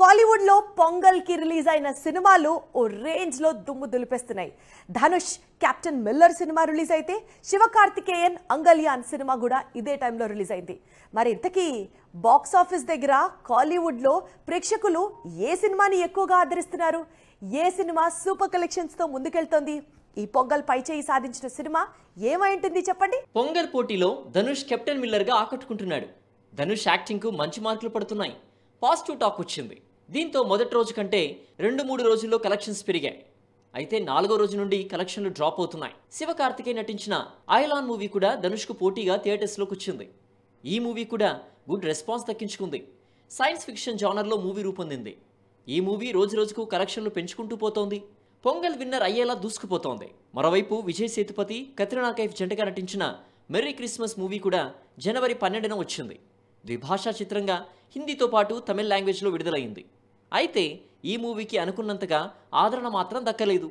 కాలీవుడ్ లో పొంగల్ కి రిలీజ్ అయిన సినిమాలు ఓ రేంజ్ లో దుమ్ము దులిపేస్తున్నాయి Dhanush Captain Miller cinema release అయితే శివకార్తికేయన్ అంగల్యాన్ సినిమా కూడా ఇదే టైంలో రిలీజ్ అయింది మరి ఇంతకీ బాక్స్ ఆఫీస్ దగ్గర కాలీవుడ్ లో ప్రేక్షకులు ఏ సినిమాని ఎక్కువగా ఆదరిస్తున్నారు ఏ సినిమా సూపర్ కలెక్షన్స్ తో ముందుకెళ్తోంది ఈ పొంగల్ పై చేయి సాధించిన సినిమా ఏమై ఉంటుంది చెప్పండి పొంగల్ పోటీలో ధనుష్ కెప్టెన్ మిల్లర్ గా ఆకట్టుకుంటున్నాడు ధనుష్ యాక్టింగ్ కు మంచి మార్కులు పడుతున్నాయి పాజిటివ్ టాక్ వచ్చింది దీంతో మొదటి రోజు కంటే రెండు మూడు రోజుల్లో కలెక్షన్స్ పెరిగాయి అయితే నాలుగో రోజు నుండి కలెక్షన్లు డ్రాప్ అవుతున్నాయి శివ కార్తికే నటించిన ఐలాన్ మూవీ కూడా ధనుష్కు పోటీగా థియేటర్స్లోకి వచ్చింది ఈ మూవీ కూడా గుడ్ రెస్పాన్స్ దక్కించుకుంది సైన్స్ ఫిక్షన్ జానర్లో మూవీ రూపొందింది ఈ మూవీ రోజు రోజుకు కలెక్షన్లు పెంచుకుంటూ పోతోంది పొంగల్ విన్నర్ అయ్యేలా దూసుకుపోతోంది మరోవైపు విజయ్ సేతుపతి కత్రినా కైఫ్ జంటగా నటించిన మెర్రీ క్రిస్మస్ మూవీ కూడా జనవరి పన్నెండున వచ్చింది ద్విభాషా చిత్రంగా హిందీతో పాటు తమిళ్ లాంగ్వేజ్లో విడుదలైంది అయితే ఈ మూవీకి అనుకున్నంతగా ఆదరణ మాత్రం దక్కలేదు